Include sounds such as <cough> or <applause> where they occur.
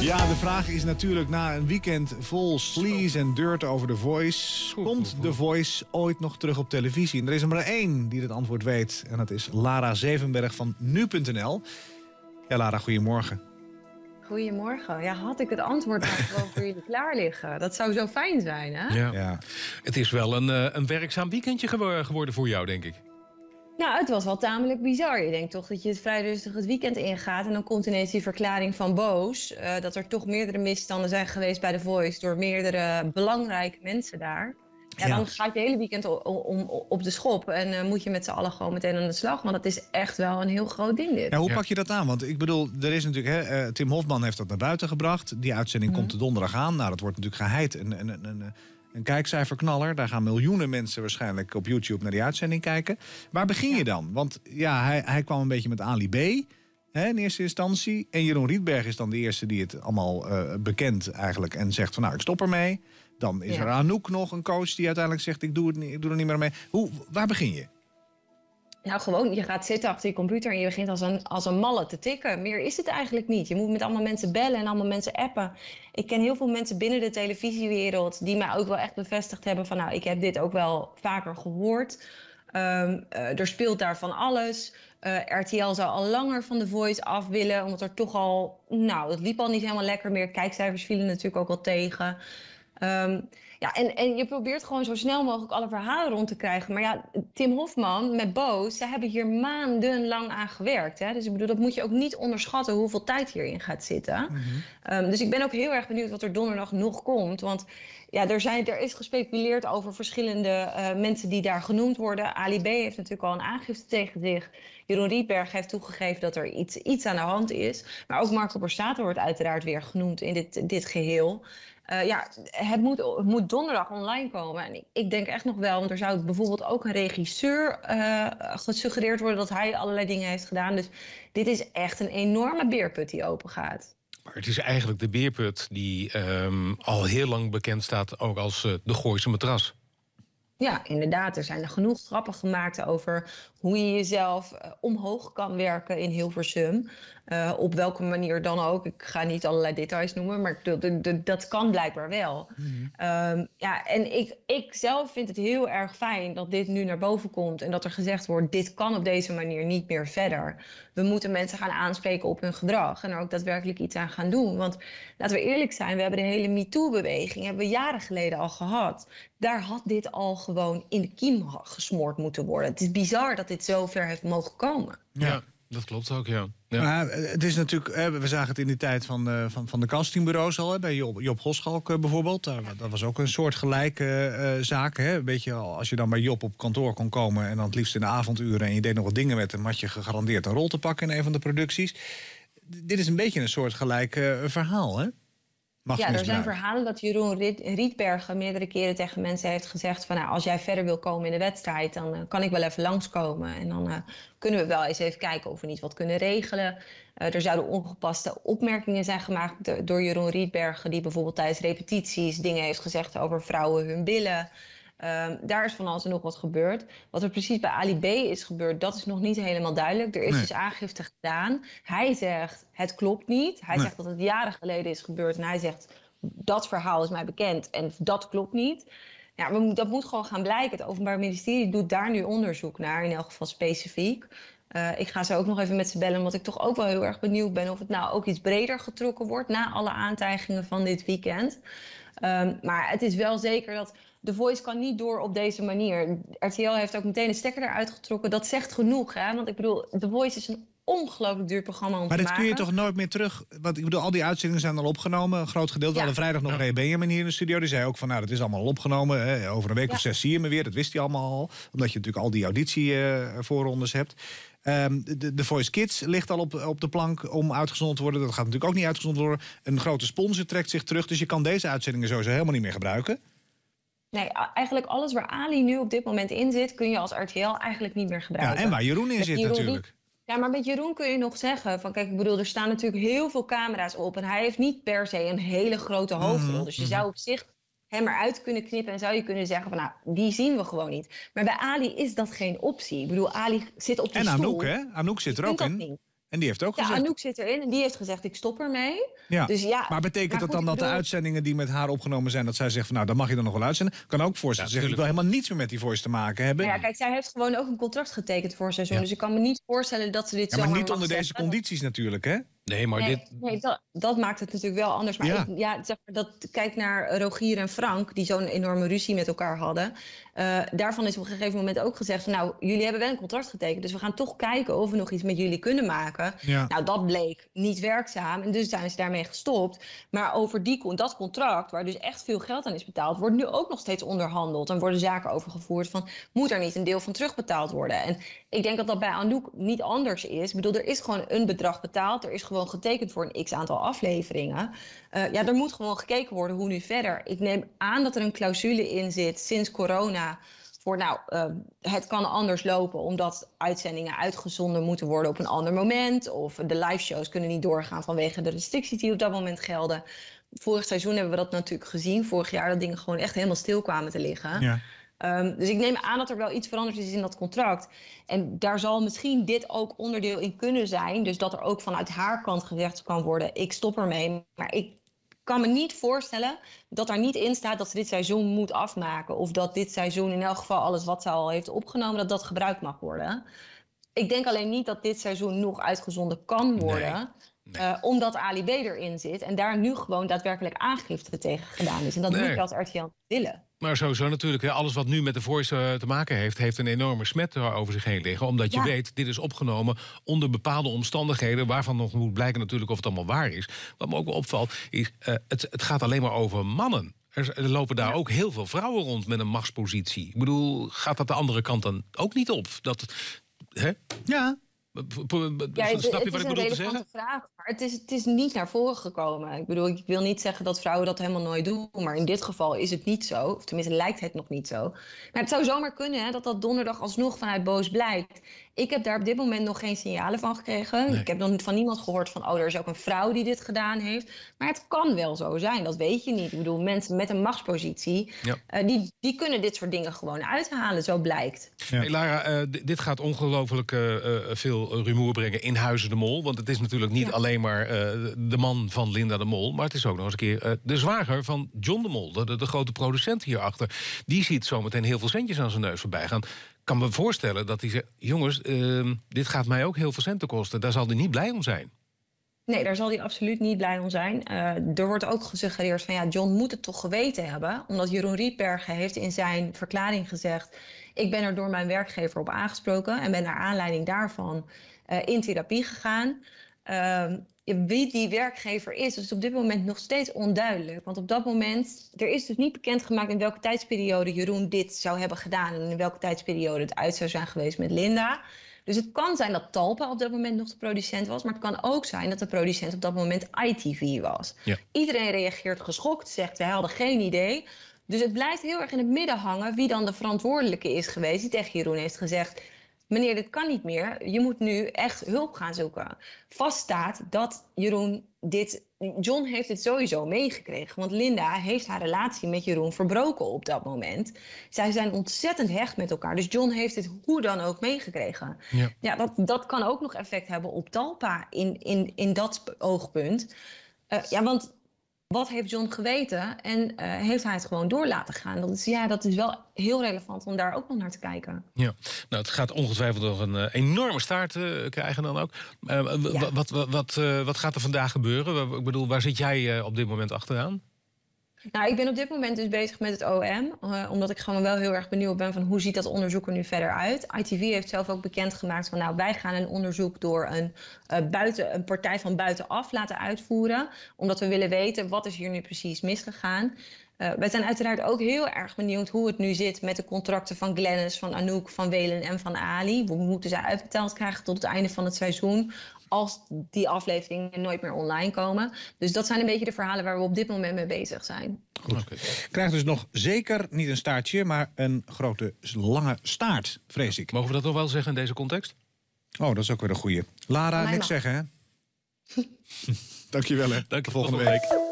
Ja, de vraag is natuurlijk na een weekend vol sleaze en dirt over The Voice... komt The Voice ooit nog terug op televisie? En er is er maar één die het antwoord weet. En dat is Lara Zevenberg van nu.nl. Ja, Lara, goedemorgen. Goedemorgen. Ja, had ik het antwoord al <laughs> voor jullie klaar liggen. Dat zou zo fijn zijn, hè? Ja. Het is wel een, eh, een werkzaam weekendje geworden voor jou, denk ik. Nou, het was wel tamelijk bizar. Je denkt toch dat je het vrij rustig het weekend ingaat. En dan komt ineens die verklaring van Boos. Eh, dat er toch meerdere misstanden zijn geweest bij The Voice. door meerdere belangrijke mensen daar. En dan ga je het hele weekend op de schop. En eh, moet je met z'n allen gewoon meteen aan de slag. Want dat is echt wel een heel groot ding dit. Ja, hoe pak je dat aan? Want ik bedoel, er is natuurlijk... Hè, eh, Tim Hofman heeft dat naar buiten gebracht. Die uitzending mhm. komt de donderdag aan. Nou, dat wordt natuurlijk geheid. En, en, en, een kijkcijferknaller. Daar gaan miljoenen mensen waarschijnlijk op YouTube naar die uitzending kijken. Waar begin je dan? Want ja, hij, hij kwam een beetje met Ali B. Hè, in eerste instantie. En Jeroen Rietberg is dan de eerste die het allemaal uh, bekent eigenlijk. En zegt van nou, ik stop ermee. Dan is er Anouk nog, een coach, die uiteindelijk zegt ik doe, het, ik doe er niet meer mee. Hoe, waar begin je? Nou, gewoon, je gaat zitten achter je computer en je begint als een, als een malle te tikken. Meer is het eigenlijk niet. Je moet met allemaal mensen bellen en allemaal mensen appen. Ik ken heel veel mensen binnen de televisiewereld die mij ook wel echt bevestigd hebben van, nou, ik heb dit ook wel vaker gehoord. Ehm, eh, er speelt daar van alles. Eh, RTL zou al langer van de Voice af willen, omdat er toch al, nou, het liep al niet helemaal lekker meer. Kijkcijfers vielen natuurlijk ook al tegen. Ehm, ja, en, en je probeert gewoon zo snel mogelijk alle verhalen rond te krijgen. Maar ja, Tim Hofman met Boos, ze hebben hier maandenlang aan gewerkt. Hè? Dus ik bedoel, dat moet je ook niet onderschatten hoeveel tijd hierin gaat zitten. Mhm. Ehm, dus ik ben ook heel erg benieuwd wat er donderdag nog komt. Want ja, er, zijn, er is gespeculeerd over verschillende eh, mensen die daar genoemd worden. Ali B. heeft natuurlijk al een aangifte tegen zich. Jeroen Rietberg heeft toegegeven dat er iets, iets aan de hand is. Maar ook Marco Borsato wordt uiteraard weer genoemd in dit, dit geheel. Eh, ja, het moet, moet donderdag online komen. En ik, ik, denk echt nog wel, want er zou bijvoorbeeld ook een regisseur uh, gesuggereerd worden dat hij allerlei dingen heeft gedaan. Dus dit is echt een enorme beerput die open gaat. Maar het is eigenlijk de beerput die ehm, al heel lang bekend staat, ook als eh, de Gooise matras. Ja, inderdaad. Er zijn er genoeg grappen gemaakt over hoe je jezelf eh, omhoog kan werken in Hilversum. Uh, op welke manier dan ook. Ik ga niet allerlei details noemen, maar dat, dat kan blijkbaar wel. Mhm. Ehm, ja, en ik, ik zelf vind het heel erg fijn dat dit nu naar boven komt en dat er gezegd wordt: dit kan op deze manier niet meer verder. We moeten mensen gaan aanspreken op hun gedrag en er ook daadwerkelijk iets aan gaan doen. Want laten we eerlijk zijn, we hebben de hele MeToo-beweging hebben we jaren geleden al gehad. Daar had dit al gewoon in de kiem gesmoord moeten worden. Het is bizar dat dit zover heeft mogen komen. ja. Dat klopt ook, ja. ja. Maar eh, het is natuurlijk, eh, we zagen het in die tijd van, de, eh, van, van de castingbureaus al, bij Job, Job Hoschalk bijvoorbeeld. dat was ook een soort gelijke uh, zaak. Hè. Een beetje als je dan bij Job op kantoor kon komen en dan het liefst in de avonduren en je deed nog wat dingen met hem, had je gegarandeerd een rol te pakken in een van de producties. dit is een beetje een soort gelijk verhaal, hè? ja, er zijn verhalen dat Jeroen Rietbergen meerdere keren tegen mensen heeft gezegd: van nou, als jij verder wil komen in de wedstrijd, dan eh, kan ik wel even langskomen. En dan eh, kunnen we wel eens even kijken of we niet wat kunnen regelen. Eh, er zouden ongepaste opmerkingen zijn gemaakt door Jeroen Rietbergen, die bijvoorbeeld tijdens repetities dingen heeft gezegd over vrouwen hun billen. Ehm, daar is van alles en nog wat gebeurd. Wat er precies bij Ali B is gebeurd, dat is nog niet helemaal duidelijk. Er is nee. dus aangifte gedaan. Hij zegt, het klopt niet. Hij zegt dat het jaren geleden is gebeurd. En hij zegt, dat verhaal is mij bekend en dat klopt niet. Ja, we, dat moet gewoon gaan blijken. Het Openbaar Ministerie doet daar nu onderzoek naar, in elk geval specifiek. Eh, ik ga ze ook nog even met ze bellen, omdat ik toch ook wel heel erg benieuwd ben of het nou ook iets breder getrokken wordt na alle aantijgingen van dit weekend. Ehm, maar het is wel zeker dat The Voice kan niet door op deze manier. RTL heeft ook meteen de stekker eruit getrokken. Dat zegt genoeg, hè? Want ik bedoel, The Voice is een ongelooflijk duur programma om maar te maken. Maar dat kun je toch nooit meer terug? Want ik bedoel, al die uitzendingen zijn al opgenomen. Een groot gedeelte. Ja. de vrijdag nog ja. Benjamin hier in de studio. Die zei ook van, nou, dat is allemaal opgenomen. Hè. Over een week of zes zie je me weer. Dat wist hij allemaal al. Omdat je natuurlijk al die auditievoorrondes eh, hebt. Um, de, Voice Kids ligt al op, op de plank om uitgezonden te worden. Dat gaat natuurlijk ook niet uitgezonden worden. Een grote sponsor trekt zich terug. Dus je kan deze uitzendingen sowieso helemaal niet meer gebruiken. Nee, eigenlijk alles waar Ali nu op dit moment in zit, kun je als RTL eigenlijk niet meer gebruiken. Ja, en waar Jeroen in zit natuurlijk. Ja, maar met Jeroen kun je nog zeggen van kijk, ik bedoel, er staan natuurlijk heel veel camera's op en hij heeft niet per se een hele grote hoofdrol. Mhm, dus je mhm. zou op zich hem eruit kunnen knippen en zou je kunnen zeggen van nou, die zien we gewoon niet. Maar bij Ali is dat geen optie. Ik bedoel, Ali zit op de stoel. En Anouk, hè? Anouk zit er ook in. En die heeft ook gezegd... Ja, Anouk zit erin en die heeft gezegd, ik stop ermee. Ja. Dus ja, maar betekent dat dan dat de uitzendingen die met haar opgenomen zijn... dat zij zegt, van, nou, dan mag je dan nog wel uitzenden? Kan ook voorstellen? ja, zeggen, ik wil helemaal niets meer met die voice te maken hebben. Nou ja, kijk, zij heeft gewoon ook een contract getekend voor seizoen. Dus ik kan me niet voorstellen dat ze dit ja, zo Maar niet onder deze condities natuurlijk, hè? Nee, maar dit... Nee, dat, dat, maakt het natuurlijk wel anders. Maar ja, ja zeg maar, dat, kijk naar eh, Rogier en Frank, die zo'n enorme ruzie met elkaar hadden. Eh, daarvan is op een gegeven moment ook gezegd... nou, jullie hebben wel een contract getekend... dus we gaan toch kijken of we nog iets met jullie kunnen maken. Ja. Nou, dat bleek niet werkzaam en dus zijn ze daarmee gestopt. Maar over die, dat contract, waar dus echt veel geld aan is betaald... wordt nu ook nog steeds onderhandeld en worden zaken overgevoerd... van moet er niet een deel van terugbetaald worden? En ik denk dat dat bij Anouk niet anders is. Ik bedoel, er is gewoon een bedrag betaald, er is gewoon gewoon getekend voor een x aantal afleveringen. Eh, ja, er moet gewoon gekeken worden hoe nu verder. Ik neem aan dat er een clausule in zit sinds corona. Voor nou, uh, het kan anders lopen omdat uitzendingen uitgezonden moeten worden op een ander moment. Of de live shows kunnen niet doorgaan vanwege de restricties die op dat moment gelden. Vorig seizoen hebben we dat natuurlijk gezien. Vorig jaar dat dingen gewoon echt helemaal stil kwamen te liggen. Ja. Ehm, dus ik neem aan dat er wel iets veranderd is in dat contract. En daar zal misschien dit ook onderdeel in kunnen zijn. Dus dat er ook vanuit haar kant gezegd kan worden: ik stop ermee. Maar ik kan me niet voorstellen dat daar niet in staat dat ze dit seizoen moet afmaken. Of dat dit seizoen in elk geval alles wat ze al heeft opgenomen, dat dat gebruikt mag worden. Ik denk alleen niet dat dit seizoen nog uitgezonden kan worden. Eh, omdat Ali erin zit en daar nu gewoon daadwerkelijk aangifte tegen gedaan is. En dat nee. moet als RTL willen. Maar sowieso natuurlijk, alles wat nu met de voice eh, te maken heeft... heeft een enorme smet over zich heen liggen. Omdat je weet, dit is opgenomen onder bepaalde omstandigheden... waarvan nog moet blijken natuurlijk of het allemaal waar is. Wat me ook wel opvalt, is uh, het, het gaat alleen maar over mannen. Er, er lopen daar ook heel veel vrouwen rond met een machtspositie. Ik bedoel, gaat dat de andere kant dan ook niet op? Dat, hè? Ja, ja, Snap je wat ik bedoel te zeggen? Vraag, maar het is, het is niet naar voren gekomen. Ik bedoel, ik wil niet zeggen dat vrouwen dat helemaal nooit doen. Maar in dit geval is het niet zo. Of tenminste, lijkt het nog niet zo. Maar het zou zomaar kunnen hè, dat dat donderdag alsnog vanuit boos blijkt. Ik heb daar op dit moment nog geen signalen van gekregen. Ik heb nog van niemand gehoord van, oh, er is ook een vrouw die dit gedaan heeft. Maar het kan wel zo zijn, dat weet je niet. Ik bedoel, mensen met een machtspositie, eh, die, die kunnen dit soort dingen gewoon uithalen, zo blijkt. Ja. Lara, eh, dit gaat ongelooflijk eh, veel eh, rumoer brengen in Huizen de Mol. Want het is natuurlijk niet alleen maar eh, de man van Linda de Mol... maar het is ook nog eens een keer eh, de zwager van John de Mol... De, de, grote producent hierachter. Die ziet zometeen heel veel centjes aan zijn neus voorbij gaan kan me voorstellen dat hij zegt... jongens, ehm, dit gaat mij ook heel veel centen kosten. Daar zal hij niet blij om zijn. Nee, daar zal hij absoluut niet blij om zijn. Eh, er wordt ook gesuggereerd van ja, John moet het toch geweten hebben. Omdat Jeroen Rietbergen heeft in zijn verklaring gezegd... ik ben er door mijn werkgever op aangesproken... en ben naar aanleiding daarvan eh, in therapie gegaan. Ehm, wie die werkgever is, is op dit moment nog steeds onduidelijk. Want op dat moment, er is dus niet bekendgemaakt in welke tijdsperiode Jeroen dit zou hebben gedaan en in welke tijdsperiode het uit zou zijn geweest met Linda. Dus het kan zijn dat Talpa op dat moment nog de producent was, maar het kan ook zijn dat de producent op dat moment ITV was. Iedereen reageert geschokt, zegt wij hadden geen idee. Dus het blijft heel erg in het midden hangen wie dan de verantwoordelijke is geweest die tegen Jeroen heeft gezegd: meneer, dit kan niet meer. Je moet nu echt hulp gaan zoeken. Vaststaat dat Jeroen dit John heeft het sowieso meegekregen. Want Linda heeft haar relatie met Jeroen verbroken op dat moment. Zij zijn ontzettend hecht met elkaar. Dus John heeft het hoe dan ook meegekregen. Ja, dat, dat kan ook nog effect hebben op Talpa in, in, in dat oogpunt. Eh, ja, want wat heeft John geweten en eh, heeft hij het gewoon door laten gaan? Dat is, ja, dat is wel heel relevant om daar ook nog naar te kijken. Ja, nou, het gaat ongetwijfeld nog een eh, enorme staart eh, krijgen dan ook. Wat, wat, wat, wat gaat er vandaag gebeuren? Ik bedoel, waar zit jij op dit moment achteraan? Nou, ik ben op dit moment dus bezig met het OM. Eh, omdat ik gewoon wel heel erg benieuwd ben van hoe ziet dat onderzoek er nu verder uit. ITV heeft zelf ook bekendgemaakt van nou, wij gaan een onderzoek door een, eh, buiten, een partij van buitenaf laten uitvoeren. Omdat we willen weten wat is hier nu precies misgegaan. Uh, wij zijn uiteraard ook heel erg benieuwd hoe het nu zit met de contracten van Glennis, van Anouk, van Welen en van Ali. Hoe moeten zij uitbetaald krijgen tot het einde van het seizoen? als die afleveringen nooit meer online komen. Dus dat zijn een beetje de verhalen waar we op dit moment mee bezig zijn. Goed. Krijgt dus nog zeker niet een staartje, maar een grote lange staart, vrees ik. Mogen we dat nog wel zeggen in deze context? Oh, dat is ook weer een goeie. Lara, niks zeggen hè? <laughs> Dankjewel hè. Dank je volgende week.